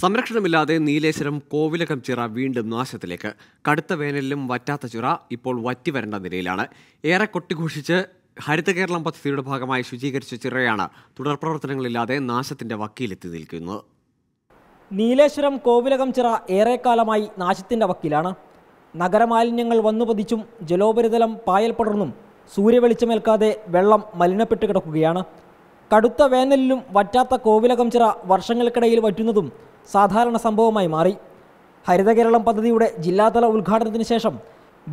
സംരക്ഷണമില്ലാതെ നീലേശ്വരം കോവിലകം ചിറ വീണ്ടും നാശത്തിലേക്ക് കടുത്ത വേനലിലും വറ്റാത്ത ചിറ ഇപ്പോൾ വരേണ്ട നിലയിലാണ് ഏറെ കൊട്ടിഘോഷിച്ച് ഹരിത കേരളം പദ്ധതിയുടെ ഭാഗമായി ശുചീകരിച്ച ചിറയാണ് തുടർ പ്രവർത്തനങ്ങളില്ലാതെ നാശത്തിന്റെ വക്കീലെത്തി നിൽക്കുന്നത് നീലേശ്വരം കോവിലകം ചിറ ഏറെക്കാലമായി നാശത്തിന്റെ വക്കീലാണ് നഗരമാലിന്യങ്ങൾ വന്നുപതിച്ചും ജലോപരിതലം പായൽ പടർന്നും സൂര്യവെളിച്ചമേൽക്കാതെ വെള്ളം മലിനപ്പെട്ട് കിടക്കുകയാണ് കടുത്ത വേനലിലും വറ്റാത്ത കോവിലകം ചിറ വർഷങ്ങൾക്കിടയിൽ വറ്റുന്നതും സാധാരണ സംഭവമായി മാറി ഹരിതകേരളം പദ്ധതിയുടെ ജില്ലാതല ഉദ്ഘാടനത്തിന് ശേഷം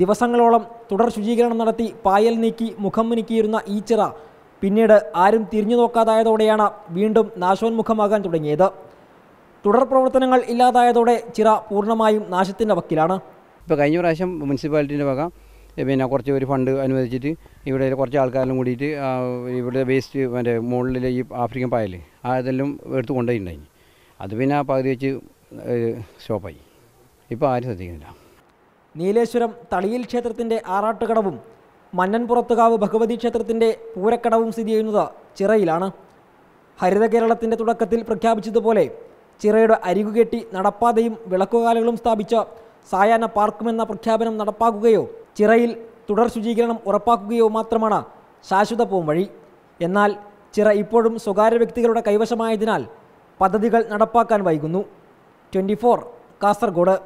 ദിവസങ്ങളോളം തുടർ ശുചീകരണം നടത്തി പായൽ നീക്കി മുഖം മിനുക്കിയിരുന്ന ഈ ചിറ പിന്നീട് ആരും തിരിഞ്ഞു നോക്കാതായതോടെയാണ് വീണ്ടും നാശോന്മുഖമാകാൻ തുടങ്ങിയത് തുടർ പ്രവർത്തനങ്ങൾ ഇല്ലാതായതോടെ ചിറ പൂർണ്ണമായും നാശത്തിൻ്റെ വക്കിലാണ് ഇപ്പോൾ കഴിഞ്ഞ പ്രാവശ്യം മുനിസിപ്പാലിറ്റിൻ്റെ വക പിന്നെ കുറച്ച് ഒരു ഫണ്ട് അനുവദിച്ചിട്ട് ഇവിടെ കുറച്ച് ആൾക്കാരെല്ലാം കൂടിയിട്ട് ഇവിടെ വേസ്റ്റ് മറ്റേ മുകളിലെ ഈ ആഫ്രിക്കൻ പായൽ ഇതെല്ലാം എടുത്തു കൊണ്ടുപോയിട്ടുണ്ടായി അത് പിന്നെ ആ പകുതി വെച്ച് സ്റ്റോപ്പായി ഇപ്പോൾ ആരും ശ്രദ്ധിക്കുന്നില്ല നീലേശ്വരം തളിയിൽ ക്ഷേത്രത്തിൻ്റെ ആറാട്ടുകടവും മന്നൻപുറത്തുകാവ് ഭഗവതി ക്ഷേത്രത്തിൻ്റെ പൂരക്കടവും സ്ഥിതി ചെയ്യുന്നത് ചിറയിലാണ് ഹരിത കേരളത്തിൻ്റെ തുടക്കത്തിൽ പ്രഖ്യാപിച്ചതുപോലെ ചിറയുടെ അരികുകെട്ടി നടപ്പാതയും വിളക്കുകാലുകളും സ്ഥാപിച്ച സായാഹ്ന പാർക്കുമെന്ന പ്രഖ്യാപനം നടപ്പാക്കുകയോ ചിറയിൽ തുടർ ശുചീകരണം ഉറപ്പാക്കുകയോ മാത്രമാണ് ശാശ്വത പോംവഴി എന്നാൽ ചിറ ഇപ്പോഴും സ്വകാര്യ വ്യക്തികളുടെ കൈവശമായതിനാൽ പദ്ധതികൾ നടപ്പാക്കാൻ വൈകുന്നു ട്വൻറ്റി കാസർഗോഡ്